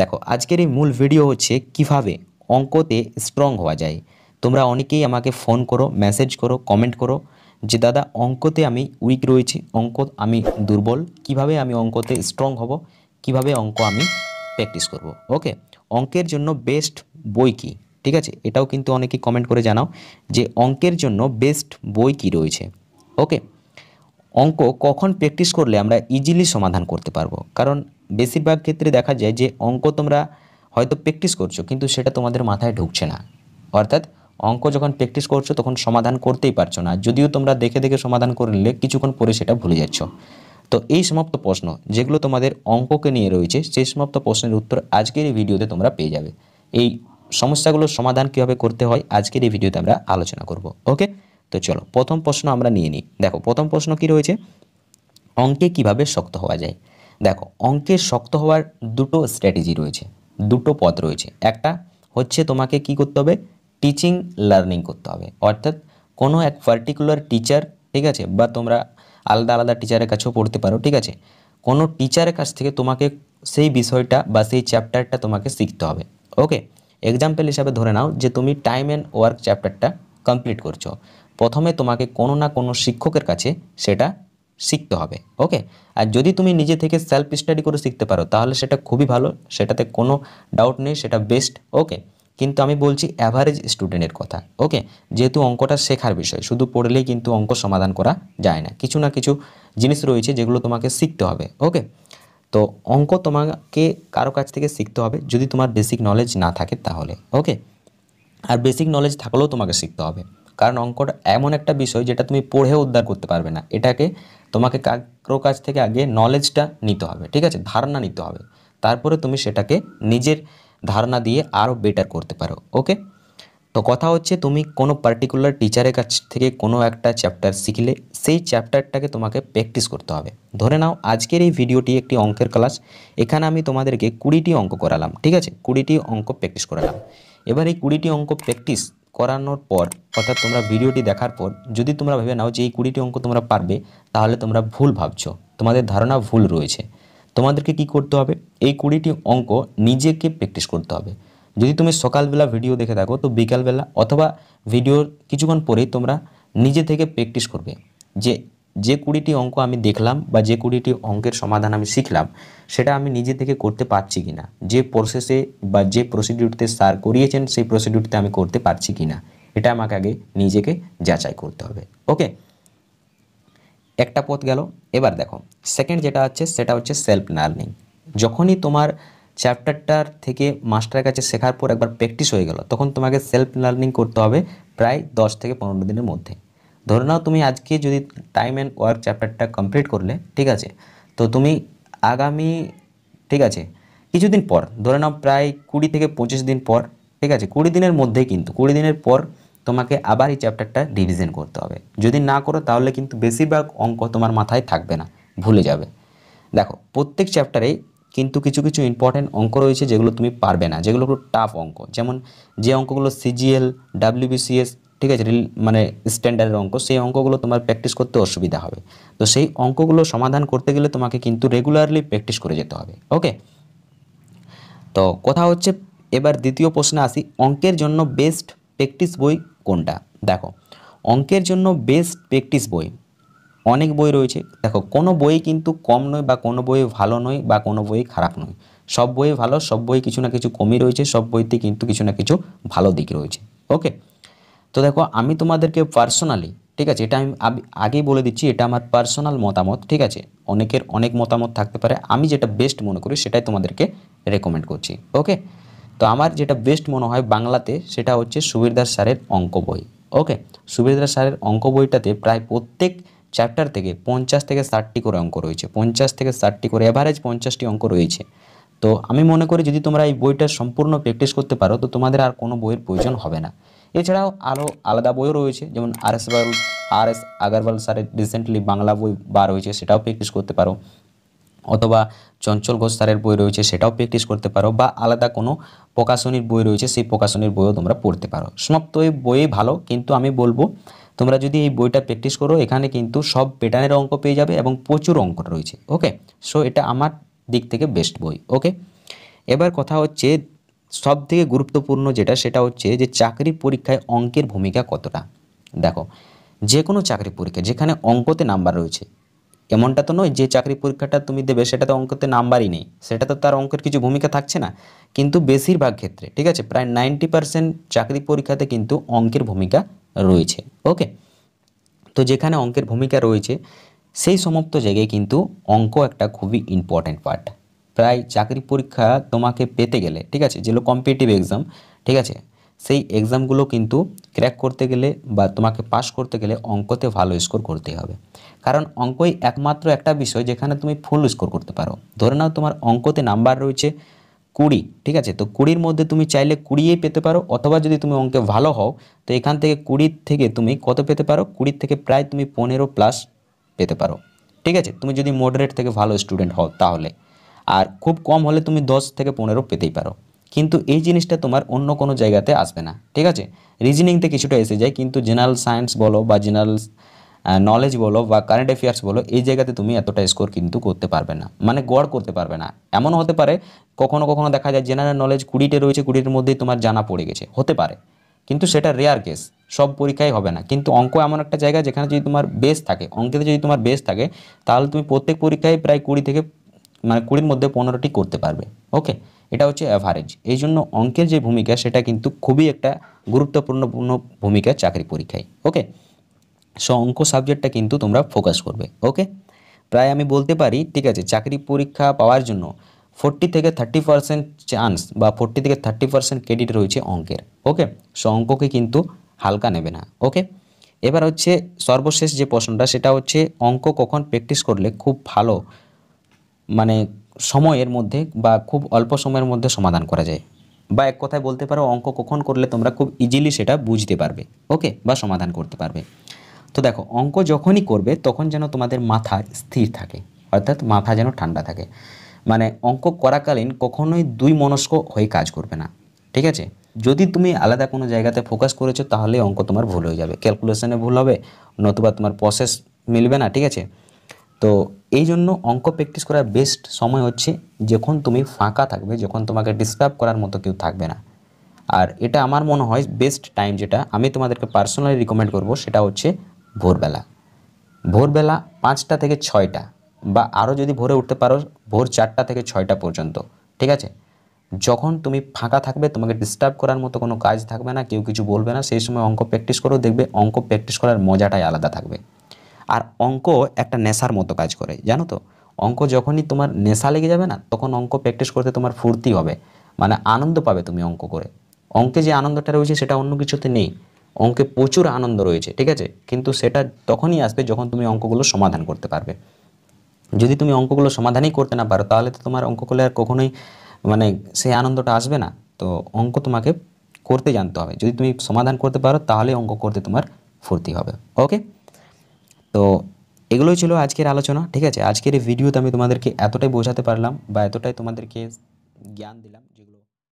দেখো আজকের এই মূল ভিডিও হচ্ছে কিভাবে অঙ্কতে স্ট্রং হওয়া যায় তোমরা অনেকেই আমাকে ফোন করো মেসেজ করো কমেন্ট করো যে দাদা অঙ্কতে আমি উইক রয়েছি অঙ্ক আমি দুর্বল কিভাবে আমি অঙ্কতে স্ট্রং হব কিভাবে অঙ্ক আমি প্র্যাকটিস করব ওকে অঙ্কের জন্য বেস্ট বই কী ঠিক আছে এটাও কিন্তু অনেকে কমেন্ট করে জানাও যে অঙ্কের জন্য বেস্ট বই কী রয়েছে ওকে অঙ্ক কখন প্র্যাকটিস করলে আমরা ইজিলি সমাধান করতে পারবো কারণ বেশিরভাগ ক্ষেত্রে দেখা যায় যে অঙ্ক তোমরা হয়তো প্র্যাকটিস করছো কিন্তু সেটা তোমাদের মাথায় ঢুকছে না অর্থাৎ অঙ্ক যখন প্র্যাকটিস করছো তখন সমাধান করতেই পারছো না যদিও তোমরা দেখে দেখে সমাধান করলে কিছুক্ষণ পরে সেটা ভুলে যাচ্ছ তো এই সমাপ্ত প্রশ্ন যেগুলো তোমাদের অঙ্ককে নিয়ে রয়েছে সেই সমাপ্ত প্রশ্নের উত্তর আজকের এই ভিডিওতে তোমরা পেয়ে যাবে এই সমস্যাগুলোর সমাধান কীভাবে করতে হয় আজকের এই ভিডিওতে আমরা আলোচনা করব ওকে তো চলো প্রথম প্রশ্ন আমরা নিয়ে নিই দেখো প্রথম প্রশ্ন কি রয়েছে অঙ্কে কিভাবে শক্ত হওয়া যায় দেখো অঙ্কের শক্ত হওয়ার দুটো স্ট্র্যাটেজি রয়েছে দুটো পথ রয়েছে একটা হচ্ছে তোমাকে কি করতে হবে টিচিং লার্নিং করতে হবে অর্থাৎ কোনো এক পার্টিকুলার টিচার ঠিক আছে বা তোমরা আলাদা আলাদা টিচারের কাছেও পড়তে পারো ঠিক আছে কোনো টিচারের কাছ থেকে তোমাকে সেই বিষয়টা বা সেই চ্যাপ্টারটা তোমাকে শিখতে হবে ওকে এক্সাম্পল হিসাবে ধরে নাও যে তুমি টাইম অ্যান্ড ওয়ার্ক চ্যাপ্টারটা কমপ্লিট করছো প্রথমে তোমাকে কোনো না কোনো শিক্ষকের কাছে সেটা শিখতে হবে ওকে আর যদি তুমি নিজে থেকে সেলফ স্টাডি করে শিখতে পারো তাহলে সেটা খুবই ভালো সেটাতে কোনো ডাউট নেই সেটা বেস্ট ওকে কিন্তু আমি বলছি অ্যাভারেজ স্টুডেন্টের কথা ওকে যেহেতু অঙ্কটা শেখার বিষয় শুধু পড়লেই কিন্তু অঙ্ক সমাধান করা যায় না কিছু না কিছু জিনিস রয়েছে যেগুলো তোমাকে শিখতে হবে ওকে তো অঙ্ক তোমাকে কারো কাছ থেকে শিখতে হবে যদি তোমার বেসিক নলেজ না থাকে তাহলে ওকে আর বেসিক নলেজ থাকলেও তোমাকে শিখতে হবে কারণ অঙ্কটা এমন একটা বিষয় যেটা তুমি পড়ে উদ্ধার করতে পারবে না এটাকে তোমাকে কারো কাছ থেকে আগে নলেজটা নিতে হবে ঠিক আছে ধারণা নিতে হবে তারপরে তুমি সেটাকে নিজের ধারণা দিয়ে আরও বেটার করতে পারো ওকে তো কথা হচ্ছে তুমি কোনো পার্টিকুলার টিচারের কাছ থেকে কোনো একটা চ্যাপ্টার শিখলে সেই চ্যাপ্টারটাকে তোমাকে প্র্যাকটিস করতে হবে ধরে নাও আজকের এই ভিডিওটি একটি অঙ্কের ক্লাস এখানে আমি তোমাদেরকে কুড়িটি অঙ্ক করালাম ঠিক আছে কুড়িটি অঙ্ক প্র্যাকটিস করালাম এবার এই কুড়িটি অঙ্ক প্র্যাকটিস করানোর পর অর্থাৎ তোমরা ভিডিওটি দেখার পর যদি তোমরা ভেবে নাও যে এই কুড়িটি অঙ্ক তোমরা পারবে তাহলে তোমরা ভুল ভাবছো তোমাদের ধারণা ভুল রয়েছে তোমাদেরকে কি করতে হবে এই কুড়িটি অঙ্ক নিজেকে প্র্যাকটিস করতে হবে যদি তুমি সকালবেলা ভিডিও দেখে থাকো তো বিকালবেলা অথবা ভিডিওর কিছুক্ষণ পরেই তোমরা নিজে থেকে প্র্যাকটিস করবে যে যে কুড়িটি অঙ্ক আমি দেখলাম বা যে কুড়িটি অঙ্কের সমাধান আমি শিখলাম সেটা আমি নিজে থেকে করতে পারছি কি না যে প্রসেসে বা যে প্রসিডিউরতে স্যার করিয়েছেন সেই প্রসিডিউরতে আমি করতে পারছি কি না এটা আমাকে আগে নিজেকে যাচাই করতে হবে ওকে একটা পথ গেল এবার দেখো সেকেন্ড যেটা আছে সেটা হচ্ছে সেলফ লার্নিং যখনই তোমার চ্যাপ্টারটার থেকে মাস্টারের কাছে শেখার পর একবার প্র্যাকটিস হয়ে গেল তখন তোমাকে সেলফ লার্নিং করতে হবে প্রায় দশ থেকে পনেরো দিনের মধ্যে ধরে নাও তুমি আজকে যদি টাইম অ্যান্ড ওয়ার্ক চ্যাপ্টারটা কমপ্লিট করলে ঠিক আছে তো তুমি আগামী ঠিক আছে কিছুদিন পর ধরে নাও প্রায় কুড়ি থেকে পঁচিশ দিন পর ঠিক আছে কুড়ি দিনের মধ্যে কিন্তু কুড়ি দিনের পর তোমাকে আবার এই চ্যাপ্টারটা রিভিশন করতে হবে যদি না করো তাহলে কিন্তু বেশিরভাগ অঙ্ক তোমার মাথায় থাকবে না ভুলে যাবে দেখো প্রত্যেক চ্যাপ্টারেই কিন্তু কিছু কিছু ইম্পর্ট্যান্ট অঙ্ক রয়েছে যেগুলো তুমি পারবে না যেগুলো একটু টাফ অঙ্ক যেমন যে অঙ্কগুলো সিজিএল ডাব্লিউবিসিএস ঠিক আছে মানে স্ট্যান্ডার্ডের অঙ্ক সেই অঙ্কগুলো তোমার প্র্যাকটিস করতে অসুবিধা হবে তো সেই অঙ্কগুলো সমাধান করতে গেলে তোমাকে কিন্তু রেগুলারলি প্র্যাকটিস করে যেতে হবে ওকে তো কথা হচ্ছে এবার দ্বিতীয় প্রশ্নে আসি অঙ্কের জন্য বেস্ট প্র্যাকটিস বই কোনটা দেখো অঙ্কের জন্য বেস্ট প্র্যাকটিস বই অনেক বই রয়েছে দেখো কোনো বই কিন্তু কম নয় বা কোনো বই ভালো নয় বা কোনো বই খারাপ নয় সব বই ভালো সব বই কিছু না কিছু কমই রয়েছে সব বইতে কিন্তু কিছু না কিছু ভালো দিক রয়েছে ওকে তো দেখো আমি তোমাদেরকে পার্সোনালি ঠিক আছে এটা আমি আগেই বলে দিচ্ছি এটা আমার পার্সোনাল মতামত ঠিক আছে অনেকের অনেক মতামত থাকতে পারে আমি যেটা বেস্ট মনে করি সেটাই তোমাদেরকে রেকমেন্ড করছি ওকে তো আমার যেটা বেস্ট মনে হয় বাংলাতে সেটা হচ্ছে সুবিরদার স্যারের অঙ্ক বই ওকে সুবিরদার স্যারের অঙ্ক বইটাতে প্রায় প্রত্যেক চ্যাপ্টার থেকে পঞ্চাশ থেকে ষাটটি করে অঙ্ক রয়েছে পঞ্চাশ থেকে ষাটটি করে অ্যাভারেজ পঞ্চাশটি অঙ্ক রয়েছে তো আমি মনে করি যদি তোমরা এই বইটা সম্পূর্ণ প্র্যাকটিস করতে পারো তো তোমাদের আর কোনো বইয়ের প্রয়োজন হবে না এছাড়াও আরও আলাদা বইও রয়েছে যেমন R S R S Aggarwal স্যারের রিসেন্টলি বাংলা বই বার রয়েছে সেটাও প্র্যাকটিস করতে পারো অথবা চঞ্চল ঘোষ স্যারের বই রয়েছে সেটাও প্র্যাকটিস করতে পারো বা আলাদা কোনো প্রকাশনীর বই রয়েছে সেই প্রকাশনীর বইও তোমরা পড়তে পারো সমাপ্ত এই বইয়ে ভালো কিন্তু আমি বলবো তোমরা যদি এই বইটা প্র্যাকটিস করো এখানে কিন্তু সব প্যাটার্নের অঙ্ক পেয়ে যাবে এবং প্রচুর অঙ্ক রয়েছে ওকে সো এটা আমার দিক থেকে বেস্ট বই ওকে এবার কথা হচ্ছে সব থেকে গুরুত্বপূর্ণ যেটা সেটা হচ্ছে যে চাকরির পরীক্ষায় অঙ্কের ভূমিকা কতটা দেখো যে কোনো চাকরি পরীক্ষা যেখানে অঙ্কতে নাম্বার রয়েছে এমনটা তো নয় যে চাকরি পরীক্ষাটা তুমি দেবে সেটা তো অঙ্কতে নাম্বারই নেই সেটা তো তার অঙ্কের কিছু ভূমিকা থাকছে না কিন্তু বেশিরভাগ ক্ষেত্রে ঠিক আছে প্রায় নাইনটি পারসেন্ট চাকরি পরীক্ষাতে কিন্তু অঙ্কের ভূমিকা রয়েছে ওকে তো যেখানে অঙ্কের ভূমিকা রয়েছে সেই সমস্ত জায়গায় কিন্তু অঙ্ক একটা খুবই ইম্পর্ট্যান্ট পার্ট প্রায় চাকরি পরীক্ষা তোমাকে পেতে গেলে ঠিক আছে যেগুলো কম্পিটিটিভ এক্সাম ঠিক আছে সেই এক্সামগুলো কিন্তু ক্র্যাক করতে গেলে বা তোমাকে পাশ করতে গেলে অঙ্কতে ভালো স্কোর করতে হবে কারণ অঙ্কই একমাত্র একটা বিষয় যেখানে তুমি ফুল স্কোর করতে পারো ধরে নাও তোমার অঙ্কতে নাম্বার রয়েছে কুড়ি ঠিক আছে তো কুড়ির মধ্যে তুমি চাইলে কুড়িয়েই পেতে পারো অথবা যদি তুমি অঙ্কে ভালো হও তো এখান থেকে কুড়ির থেকে তুমি কত পেতে পারো কুড়ির থেকে প্রায় তুমি পনেরো প্লাস পেতে পারো ঠিক আছে তুমি যদি মডারেট থেকে ভালো স্টুডেন্ট হও তাহলে আর খুব কম হলে তুমি দশ থেকে পনেরো পেতেই পারো কিন্তু এই জিনিসটা তোমার অন্য কোনো জায়গাতে আসবে না ঠিক আছে রিজনিংতে কিছুটা এসে যায় কিন্তু জেনারেল সায়েন্স বলো বা জেনারেল নলেজ বলো বা কারেন্ট অ্যাফেয়ার্স বলো এই জায়গাতে তুমি এতটা স্কোর কিন্তু করতে পারবে না মানে গড় করতে পারবে না এমনও হতে পারে কখনো কখনো দেখা যায় জেনারেল নলেজ কুড়িটে রয়েছে কুড়ির মধ্যেই তোমার জানা পড়ে গেছে হতে পারে কিন্তু সেটা রেয়ার কেস সব পরীক্ষায় হবে না কিন্তু অঙ্ক এমন একটা জায়গা যেখানে যদি তোমার বেস থাকে অঙ্কেতে যদি তোমার বেস থাকে তাহলে তুমি প্রত্যেক পরীক্ষায় প্রায় কুড়ি থেকে মানে কুড়ির মধ্যে পনেরোটি করতে পারবে ওকে এটা হচ্ছে অ্যাভারেজ এই জন্য অঙ্কের যে ভূমিকা সেটা কিন্তু খুবই একটা গুরুত্বপূর্ণপূর্ণ ভূমিকা চাকরি পরীক্ষায় ওকে সো অঙ্ক সাবজেক্টটা কিন্তু তোমরা ফোকাস করবে ওকে প্রায় আমি বলতে পারি ঠিক আছে চাকরি পরীক্ষা পাওয়ার জন্য ফোর্টি থেকে থার্টি পার্সেন্ট চান্স বা ফোর্টি থেকে থার্টি পার্সেন্ট ক্রেডিট রয়েছে অঙ্কের ওকে সো অঙ্ককে কিন্তু হালকা নেবে না ওকে এবার হচ্ছে সর্বশেষ যে প্রশ্নটা সেটা হচ্ছে অঙ্ক কখন প্র্যাকটিস করলে খুব ভালো মানে সময়ের মধ্যে বা খুব অল্প সময়ের মধ্যে সমাধান করা যায় বা এক কথায় বলতে পারো অঙ্ক কখন করলে তোমরা খুব ইজিলি সেটা বুঝতে পারবে ওকে বা সমাধান করতে পারবে তো দেখো অঙ্ক যখনই করবে তখন যেন তোমাদের মাথা স্থির থাকে অর্থাৎ মাথা যেন ঠান্ডা থাকে মানে অঙ্ক করাকালীন কখনোই দুই মনস্ক হয়ে কাজ করবে না ঠিক আছে যদি তুমি আলাদা কোনো জায়গাতে ফোকাস করেছো তাহলে অঙ্ক তোমার ভুল হয়ে যাবে ক্যালকুলেশনে ভুল হবে নতুবা তোমার প্রসেস মিলবে না ঠিক আছে তো এই জন্য অঙ্ক প্র্যাকটিস করার বেস্ট সময় হচ্ছে যখন তুমি ফাঁকা থাকবে যখন তোমাকে ডিস্টার্ব করার মতো কেউ থাকবে না আর এটা আমার মনে হয় বেস্ট টাইম যেটা আমি তোমাদেরকে পার্সোনালি রিকমেন্ড করব সেটা হচ্ছে ভোরবেলা ভোরবেলা পাঁচটা থেকে ছয়টা বা আরও যদি ভোরে উঠতে পারো ভোর চারটা থেকে ছয়টা পর্যন্ত ঠিক আছে যখন তুমি ফাঁকা থাকবে তোমাকে ডিস্টার্ব করার মতো কোনো কাজ থাকবে না কেউ কিছু বলবে না সেই সময় অঙ্ক প্র্যাকটিস করো দেখবে অঙ্ক প্র্যাকটিস করার মজাটাই আলাদা থাকবে আর অঙ্ক একটা নেশার মতো কাজ করে জানো তো অঙ্ক যখনই তোমার নেশা লেগে যাবে না তখন অঙ্ক প্র্যাকটিস করতে তোমার ফুর্তি হবে মানে আনন্দ পাবে তুমি অঙ্ক করে অঙ্কে যে আনন্দটা রয়েছে সেটা অন্য কিছুতে নেই অঙ্কে প্রচুর আনন্দ রয়েছে ঠিক আছে কিন্তু সেটা তখনই আসবে যখন তুমি অঙ্কগুলো সমাধান করতে পারবে যদি তুমি অঙ্কগুলো সমাধানই করতে না পারো তাহলে তো তোমার অঙ্ক করলে আর কখনোই মানে সেই আনন্দটা আসবে না তো অঙ্ক তোমাকে করতে জানতে হবে যদি তুমি সমাধান করতে পারো তাহলে অঙ্ক করতে তোমার ফুর্তি হবে ওকে তো এগুলোই ছিল আজকের আলোচনা ঠিক আছে আজকের এই ভিডিওতে আমি তোমাদেরকে এতটাই বোঝাতে পারলাম বা এতটাই তোমাদেরকে জ্ঞান দিলাম যেগুলো